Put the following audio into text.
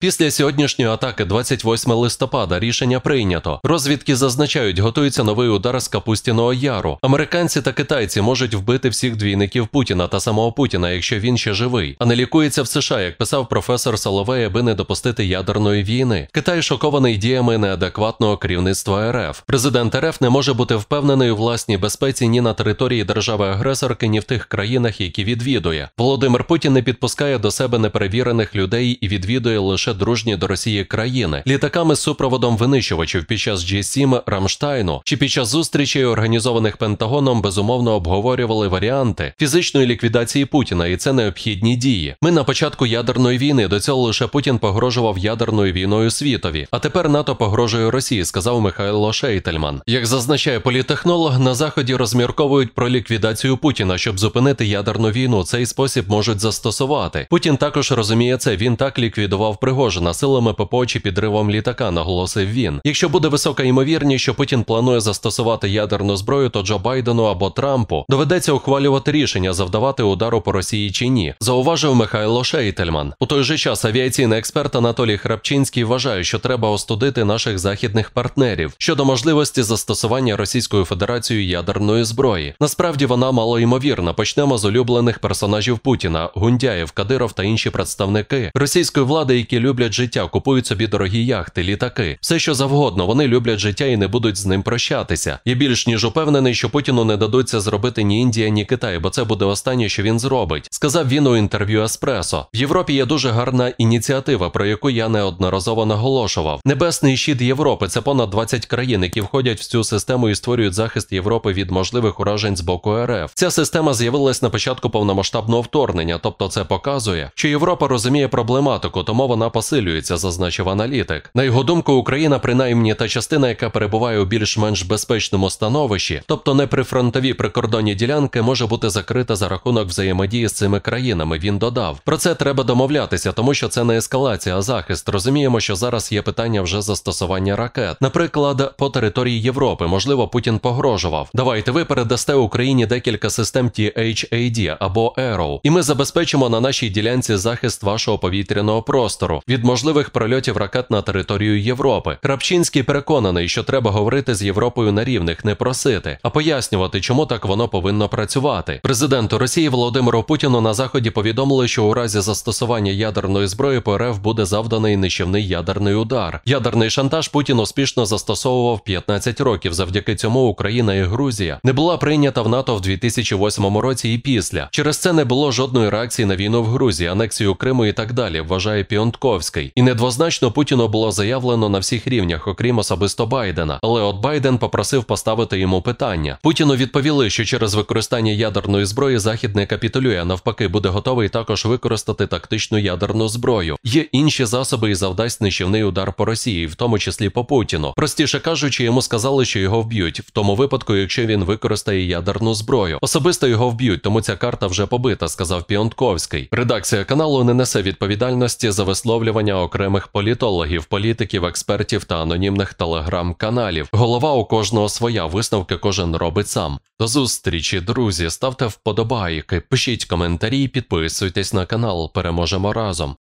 Після сьогоднішньої атаки, 28 листопада, рішення прийнято. Розвідки зазначають, готується новий удар з Капустяного Яру. Американці та китайці можуть вбити всіх двійників Путіна та самого Путіна, якщо він ще живий, а не лікується в США, як писав професор Соловей, аби не допустити ядерної війни. Китай шокований діями неадекватного керівництва РФ. Президент РФ не може бути впевнений у власній безпеці ні на території держави-агресорки, ні в тих країнах, які відвідує. Володимир Путін не підпускає до себе неперевірених людей і відвідує лише більше дружні до Росії країни, літаками з супроводом винищувачів під час G7 Рамштайну чи під час зустрічей, організованих Пентагоном, безумовно обговорювали варіанти фізичної ліквідації Путіна, і це необхідні дії. Ми на початку ядерної війни до цього лише Путін погрожував ядерною війною світові. А тепер НАТО погрожує Росії, сказав Михайло Шейтельман. Як зазначає політехнолог, на заході розмірковують про ліквідацію Путіна, щоб зупинити ядерну війну. Цей спосіб можуть застосувати. Путін також розуміє це. Він так ліквідував пригоду. Пригожина силами ППО чи підривом літака, наголосив він. Якщо буде висока ймовірність, що Путін планує застосувати ядерну зброю, то Джо Байдену або Трампу доведеться ухвалювати рішення завдавати удару по Росії чи ні, зауважив Михайло Шейтельман. У той же час авіаційний експерт Анатолій Храпчинський вважає, що треба остудити наших західних партнерів щодо можливості застосування Російською Федерацією ядерної зброї. Насправді вона малоймовірна. Почнемо з улюблених персонажів Путіна Гундяєв, Кадиров та інші представники російської влади, які люблять життя, купують собі дорогі яхти, літаки, все що завгодно. Вони люблять життя і не будуть з ним прощатися. Я більш ніж упевнений, що Путіну не дадуться зробити ні Індія, ні Китай, бо це буде останнє, що він зробить. Сказав він у інтерв'ю Еспресо. В Європі є дуже гарна ініціатива, про яку я неодноразово наголошував. Небесний щит Європи це понад 20 країн, які входять в цю систему і створюють захист Європи від можливих уражень з боку РФ. Ця система з'явилась на початку повномасштабного вторгнення, тобто це показує, що Європа розуміє проблематику, тому вона посилюється, зазначив аналітик. На його думку, Україна, принаймні та частина, яка перебуває у більш-менш безпечному становищі, тобто не прифронтові прикордонні ділянки, може бути закрита за рахунок взаємодії з цими країнами. Він додав. Про це треба домовлятися, тому що це не ескалація, а захист. Розуміємо, що зараз є питання вже застосування ракет. Наприклад, по території Європи, можливо, Путін погрожував. Давайте ви передасте Україні декілька систем THAD або Arrow, і ми забезпечимо на нашій ділянці захист вашого повітряного простору від можливих прольотів ракет на територію Європи. Крапчинський переконаний, що треба говорити з Європою на рівних, не просити, а пояснювати, чому так воно повинно працювати. Президенту Росії Володимиру Путіну на заході повідомили, що у разі застосування ядерної зброї по РФ буде завданий нищівний ядерний удар. Ядерний шантаж Путін успішно застосовував 15 років. Завдяки цьому Україна і Грузія не була прийнята в НАТО в 2008 році і після. Через це не було жодної реакції на війну в Грузії, анексію Криму і так далі. Вважає Піонтко. Мішковський, і недвозначно Путіну було заявлено на всіх рівнях, окрім особисто Байдена. Але от Байден попросив поставити йому питання. Путіну відповіли, що через використання ядерної зброї Захід не капітулює, а навпаки, буде готовий також використати тактичну ядерну зброю. Є інші засоби і завдасть нищівний удар по Росії, в тому числі по Путіну. Простіше кажучи, йому сказали, що його вб'ють, в тому випадку, якщо він використає ядерну зброю. Особисто його вб'ють, тому ця карта вже побита, сказав Піонтковський. Редакція каналу не несе відповідальності за висловлення висловлювання окремих політологів, політиків, експертів та анонімних телеграм-каналів. Голова у кожного своя висновки кожен робить сам. До зустрічі, друзі, ставте вподобайки, пишіть коментарі, підписуйтесь на канал. Переможемо разом.